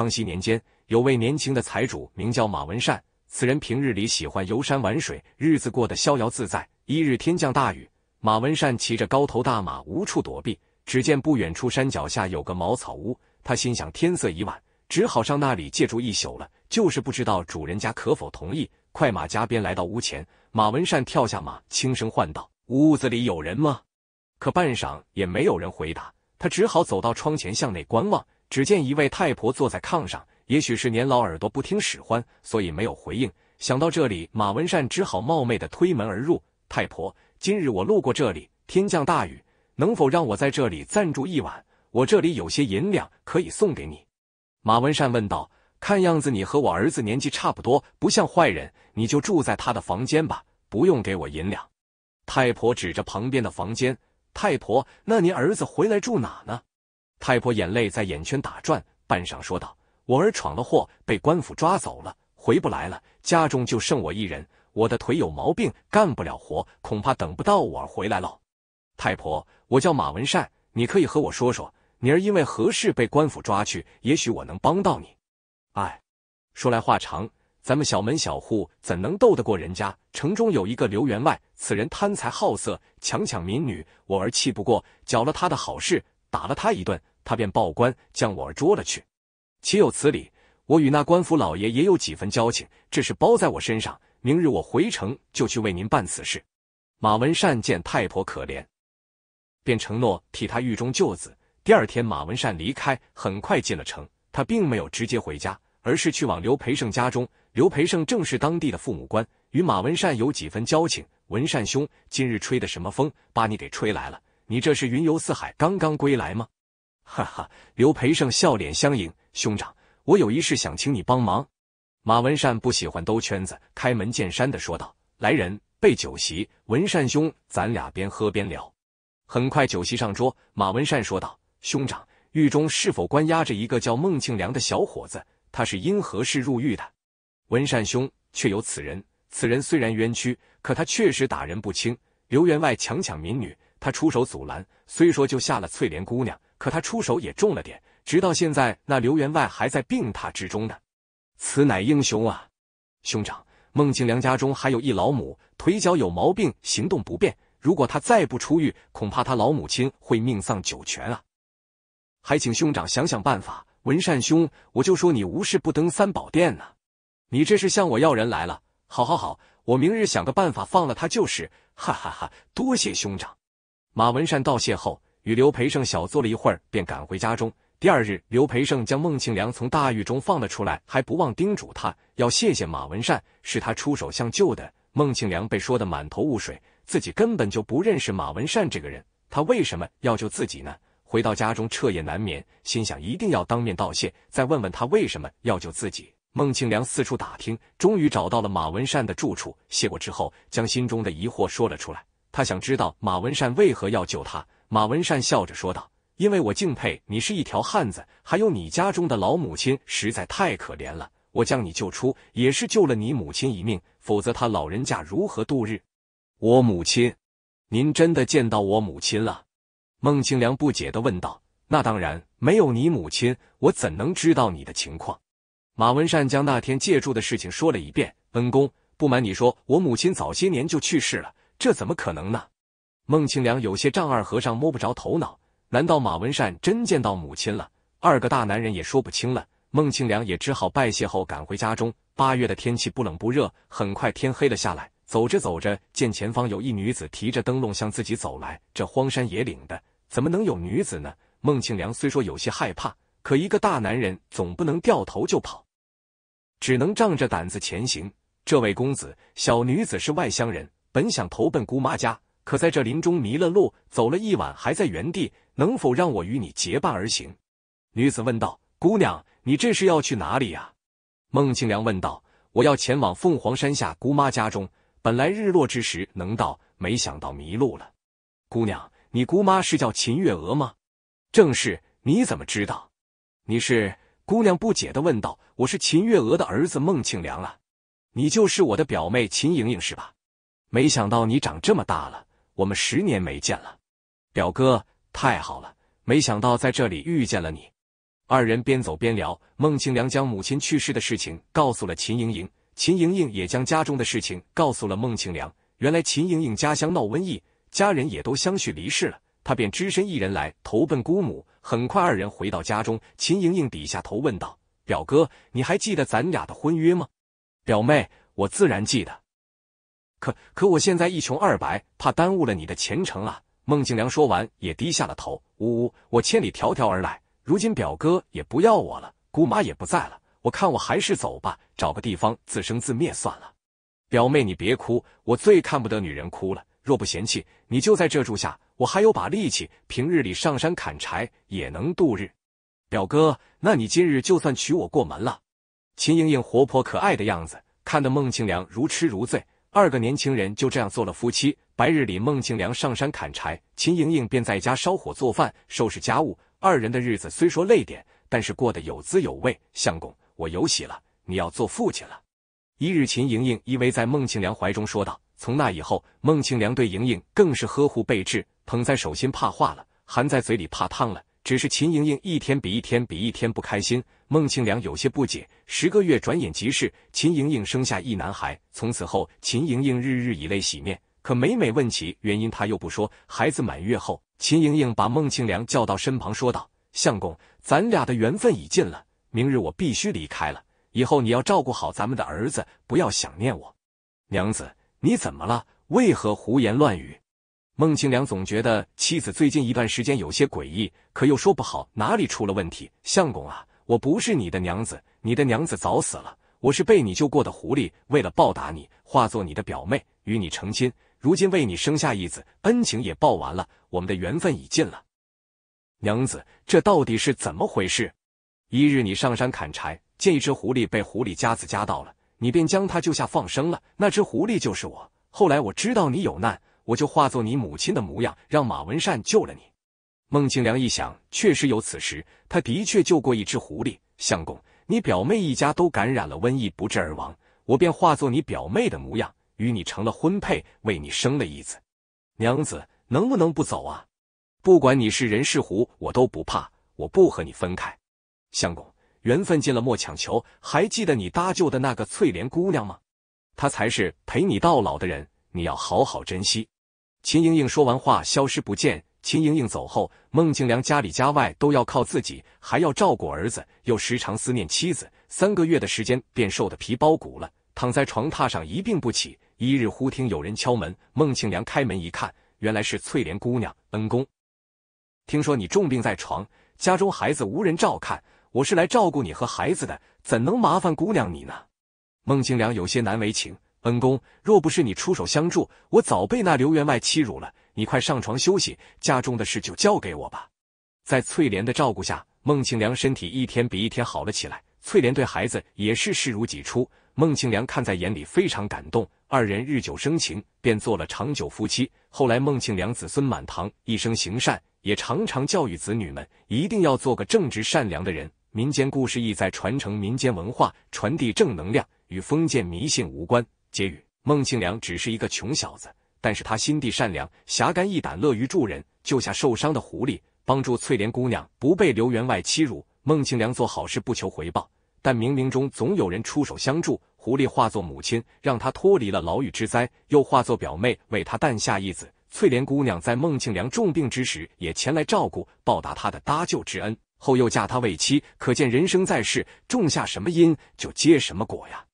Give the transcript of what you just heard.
康熙年间，有位年轻的财主名叫马文善。此人平日里喜欢游山玩水，日子过得逍遥自在。一日天降大雨，马文善骑着高头大马无处躲避，只见不远处山脚下有个茅草屋。他心想天色已晚，只好上那里借住一宿了。就是不知道主人家可否同意。快马加鞭来到屋前，马文善跳下马，轻声唤道：“屋子里有人吗？”可半晌也没有人回答。他只好走到窗前向内观望。只见一位太婆坐在炕上，也许是年老耳朵不听使唤，所以没有回应。想到这里，马文善只好冒昧的推门而入。太婆，今日我路过这里，天降大雨，能否让我在这里暂住一晚？我这里有些银两，可以送给你。马文善问道。看样子你和我儿子年纪差不多，不像坏人，你就住在他的房间吧，不用给我银两。太婆指着旁边的房间。太婆，那您儿子回来住哪呢？太婆眼泪在眼圈打转，半晌说道：“我儿闯了祸，被官府抓走了，回不来了。家中就剩我一人，我的腿有毛病，干不了活，恐怕等不到我儿回来喽。”太婆，我叫马文善，你可以和我说说，你儿因为何事被官府抓去？也许我能帮到你。哎，说来话长，咱们小门小户怎能斗得过人家？城中有一个刘员外，此人贪财好色，强抢民女。我儿气不过，搅了他的好事，打了他一顿。他便报官，将我捉了去，岂有此理！我与那官府老爷也有几分交情，这事包在我身上。明日我回城就去为您办此事。马文善见太婆可怜，便承诺替他狱中救子。第二天，马文善离开，很快进了城。他并没有直接回家，而是去往刘培胜家中。刘培胜正是当地的父母官，与马文善有几分交情。文善兄，今日吹的什么风，把你给吹来了？你这是云游四海，刚刚归来吗？哈哈，刘培盛笑脸相迎。兄长，我有一事想请你帮忙。马文善不喜欢兜圈子，开门见山的说道：“来人，备酒席。文善兄，咱俩边喝边聊。”很快酒席上桌，马文善说道：“兄长，狱中是否关押着一个叫孟庆良的小伙子？他是因何事入狱的？”文善兄，确有此人。此人虽然冤屈，可他确实打人不轻。刘员外强抢民女，他出手阻拦，虽说救下了翠莲姑娘。可他出手也重了点，直到现在，那刘员外还在病榻之中呢。此乃英雄啊！兄长，孟庆良家中还有一老母，腿脚有毛病，行动不便。如果他再不出狱，恐怕他老母亲会命丧九泉啊！还请兄长想想办法。文善兄，我就说你无事不登三宝殿呢，你这是向我要人来了。好好好，我明日想个办法放了他就是。哈哈哈，多谢兄长。马文善道谢后。与刘培胜小坐了一会儿，便赶回家中。第二日，刘培胜将孟庆良从大狱中放了出来，还不忘叮嘱他要谢谢马文善，是他出手相救的。孟庆良被说得满头雾水，自己根本就不认识马文善这个人，他为什么要救自己呢？回到家中，彻夜难眠，心想一定要当面道谢，再问问他为什么要救自己。孟庆良四处打听，终于找到了马文善的住处，谢过之后，将心中的疑惑说了出来，他想知道马文善为何要救他。马文善笑着说道：“因为我敬佩你是一条汉子，还有你家中的老母亲实在太可怜了，我将你救出，也是救了你母亲一命，否则他老人家如何度日？”“我母亲，您真的见到我母亲了？”孟庆良不解的问道。“那当然，没有你母亲，我怎能知道你的情况？”马文善将那天借住的事情说了一遍。“恩公，不瞒你说，我母亲早些年就去世了，这怎么可能呢？”孟庆良有些丈二和尚摸不着头脑，难道马文善真见到母亲了？二个大男人也说不清了。孟庆良也只好拜谢后赶回家中。八月的天气不冷不热，很快天黑了下来。走着走着，见前方有一女子提着灯笼向自己走来。这荒山野岭的，怎么能有女子呢？孟庆良虽说有些害怕，可一个大男人总不能掉头就跑，只能仗着胆子前行。这位公子，小女子是外乡人，本想投奔姑妈家。可在这林中迷了路，走了一晚还在原地，能否让我与你结伴而行？女子问道。姑娘，你这是要去哪里啊？孟庆良问道。我要前往凤凰山下姑妈家中，本来日落之时能到，没想到迷路了。姑娘，你姑妈是叫秦月娥吗？正是。你怎么知道？你是？姑娘不解的问道。我是秦月娥的儿子孟庆良啊。你就是我的表妹秦莹莹是吧？没想到你长这么大了。我们十年没见了，表哥，太好了，没想到在这里遇见了你。二人边走边聊，孟庆良将母亲去世的事情告诉了秦莹莹，秦莹莹也将家中的事情告诉了孟庆良。原来秦莹莹家乡闹瘟疫，家人也都相续离世了，她便只身一人来投奔姑母。很快，二人回到家中，秦莹莹低下头问道：“表哥，你还记得咱俩的婚约吗？”表妹，我自然记得。可可，我现在一穷二白，怕耽误了你的前程啊！孟庆良说完，也低下了头。呜呜，我千里迢迢而来，如今表哥也不要我了，姑妈也不在了，我看我还是走吧，找个地方自生自灭算了。表妹，你别哭，我最看不得女人哭了。若不嫌弃，你就在这住下，我还有把力气，平日里上山砍柴也能度日。表哥，那你今日就算娶我过门了。秦莹莹活泼可爱的样子，看得孟庆良如痴如醉。二个年轻人就这样做了夫妻。白日里，孟庆良上山砍柴，秦莹莹便在家烧火做饭、收拾家务。二人的日子虽说累点，但是过得有滋有味。相公，我有喜了，你要做父亲了。一日，秦莹莹依偎在孟庆良怀中说道。从那以后，孟庆良对莹莹更是呵护备至，捧在手心怕化了，含在嘴里怕烫了。只是秦莹莹一天比一天比一天不开心，孟庆良有些不解。十个月转眼即逝，秦莹莹生下一男孩，从此后秦莹莹日日以泪洗面。可每每问起原因，他又不说。孩子满月后，秦莹莹把孟庆良叫到身旁，说道：“相公，咱俩的缘分已尽了，明日我必须离开了。以后你要照顾好咱们的儿子，不要想念我。”“娘子，你怎么了？为何胡言乱语？”孟庆良总觉得妻子最近一段时间有些诡异，可又说不好哪里出了问题。相公啊，我不是你的娘子，你的娘子早死了，我是被你救过的狐狸，为了报答你，化作你的表妹与你成亲，如今为你生下一子，恩情也报完了，我们的缘分已尽了。娘子，这到底是怎么回事？一日你上山砍柴，见一只狐狸被狐狸夹子夹到了，你便将它救下放生了，那只狐狸就是我。后来我知道你有难。我就化作你母亲的模样，让马文善救了你。孟庆良一想，确实有此事，他的确救过一只狐狸。相公，你表妹一家都感染了瘟疫，不治而亡，我便化作你表妹的模样，与你成了婚配，为你生了一子。娘子，能不能不走啊？不管你是人是狐，我都不怕，我不和你分开。相公，缘分尽了莫强求。还记得你搭救的那个翠莲姑娘吗？她才是陪你到老的人，你要好好珍惜。秦莹莹说完话，消失不见。秦莹莹走后，孟庆良家里家外都要靠自己，还要照顾儿子，又时常思念妻子。三个月的时间，便瘦得皮包骨了，躺在床榻上一病不起。一日忽听有人敲门，孟庆良开门一看，原来是翠莲姑娘。恩公，听说你重病在床，家中孩子无人照看，我是来照顾你和孩子的，怎能麻烦姑娘你呢？孟庆良有些难为情。恩公，若不是你出手相助，我早被那刘员外欺辱了。你快上床休息，家中的事就交给我吧。在翠莲的照顾下，孟庆良身体一天比一天好了起来。翠莲对孩子也是视如己出，孟庆良看在眼里，非常感动。二人日久生情，便做了长久夫妻。后来，孟庆良子孙满堂，一生行善，也常常教育子女们一定要做个正直善良的人。民间故事意在传承民间文化，传递正能量，与封建迷信无关。结语：孟庆良只是一个穷小子，但是他心地善良、侠肝义胆、乐于助人，救下受伤的狐狸，帮助翠莲姑娘不被刘员外欺辱。孟庆良做好事不求回报，但冥冥中总有人出手相助。狐狸化作母亲，让他脱离了牢狱之灾；又化作表妹，为他诞下一子。翠莲姑娘在孟庆良重病之时也前来照顾，报答他的搭救之恩，后又嫁他为妻。可见人生在世，种下什么因，就结什么果呀。